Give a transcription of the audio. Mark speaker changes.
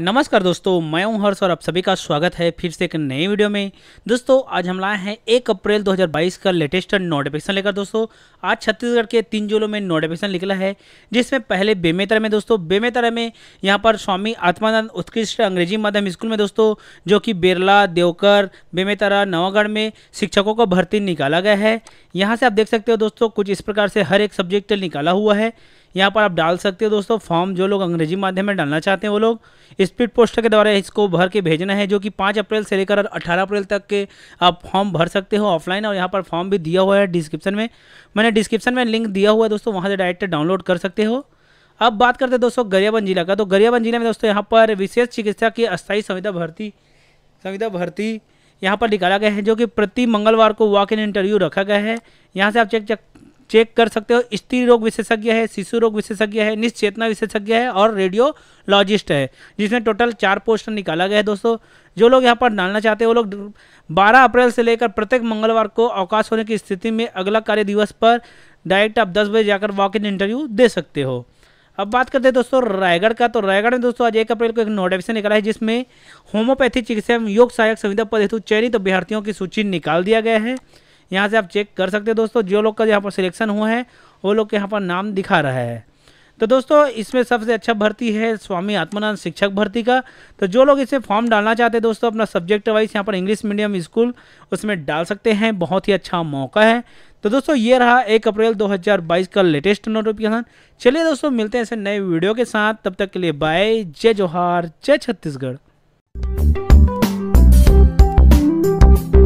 Speaker 1: नमस्कार दोस्तों मैं हूं हर्ष और आप सभी का स्वागत है फिर से एक नए वीडियो में दोस्तों आज हम लाए हैं एक अप्रैल 2022 का लेटेस्ट नोटिफिकेशन लेकर दोस्तों आज छत्तीसगढ़ के तीन जिलों में नोटिफिकेशन निकला है जिसमें पहले बेमेतरा में दोस्तों बेमेतरा में यहाँ पर स्वामी आत्मानंद उत्कृष्ट अंग्रेजी माध्यम स्कूल में दोस्तों जो कि बेरला देवकर बेमेतरा नवागढ़ में शिक्षकों को भर्ती निकाला गया है यहाँ से आप देख सकते हो दोस्तों कुछ इस प्रकार से हर एक सब्जेक्ट निकाला हुआ है यहाँ पर आप डाल सकते हो दोस्तों फॉर्म जो लोग अंग्रेजी माध्यम में डालना चाहते हैं वो लोग स्पीड पोस्टर के द्वारा इसको भर के भेजना है जो कि पाँच अप्रैल से लेकर अठारह अप्रैल तक के आप फॉर्म भर सकते हो ऑफलाइन और यहाँ पर फॉर्म भी दिया हुआ है डिस्क्रिप्शन में मैंने डिस्क्रिप्शन में लिंक दिया हुआ है दोस्तों वहाँ से डायरेक्ट डाउनलोड कर सकते हो अब बात करते हैं दोस्तों गरियाबंद जिला का तो गरियाबंद जिले में दोस्तों यहाँ पर विशेष चिकित्सा की अस्थायी संविधा भर्ती संविधा भर्ती यहाँ पर निकाला गया है जो कि प्रति मंगलवार को वॉक इन इंटरव्यू रखा गया है यहाँ से आप चेक चेक चेक कर सकते हो स्त्री रोग विशेषज्ञ है शिशु रोग विशेषज्ञ है निश्चेतना विशेषज्ञ है और रेडियोलॉजिस्ट है जिसमें टोटल चार पोस्टर निकाला गया है दोस्तों जो लोग यहाँ पर डालना चाहते हैं वो लोग 12 अप्रैल से लेकर प्रत्येक मंगलवार को अवकाश होने की स्थिति में अगला कार्य दिवस पर डायरेक्ट आप दस बजे जाकर वॉक इन इंटरव्यू दे सकते हो अब बात करते हैं दोस्तों रायगढ़ का तो रायगढ़ में दोस्तों आज एक अप्रैल को एक नोटिफिकेशन निकला है जिसमें होम्योपैथी चिकित्सा एवं योग सहायक संविधा पद हेतु चयनित अभ्यार्थियों अभ्यर्थियों की सूची निकाल दिया गया है यहाँ से आप चेक कर सकते हैं दोस्तों जो लोग का यहाँ पर सिलेक्शन हुआ है वो लोग के यहाँ पर नाम दिखा रहा है तो दोस्तों इसमें सबसे अच्छा भर्ती है स्वामी आत्मानंद शिक्षक भर्ती का तो जो लोग इसे फॉर्म डालना चाहते हैं दोस्तों अपना सब्जेक्ट वाइज यहाँ पर इंग्लिश मीडियम स्कूल उसमें डाल सकते हैं बहुत ही अच्छा मौका है तो दोस्तों ये रहा एक अप्रैल 2022 का लेटेस्ट नोटिफिकेशन चलिए दोस्तों मिलते हैं ऐसे नए वीडियो के साथ तब तक के लिए बाय जय जोहार जय छत्तीसगढ़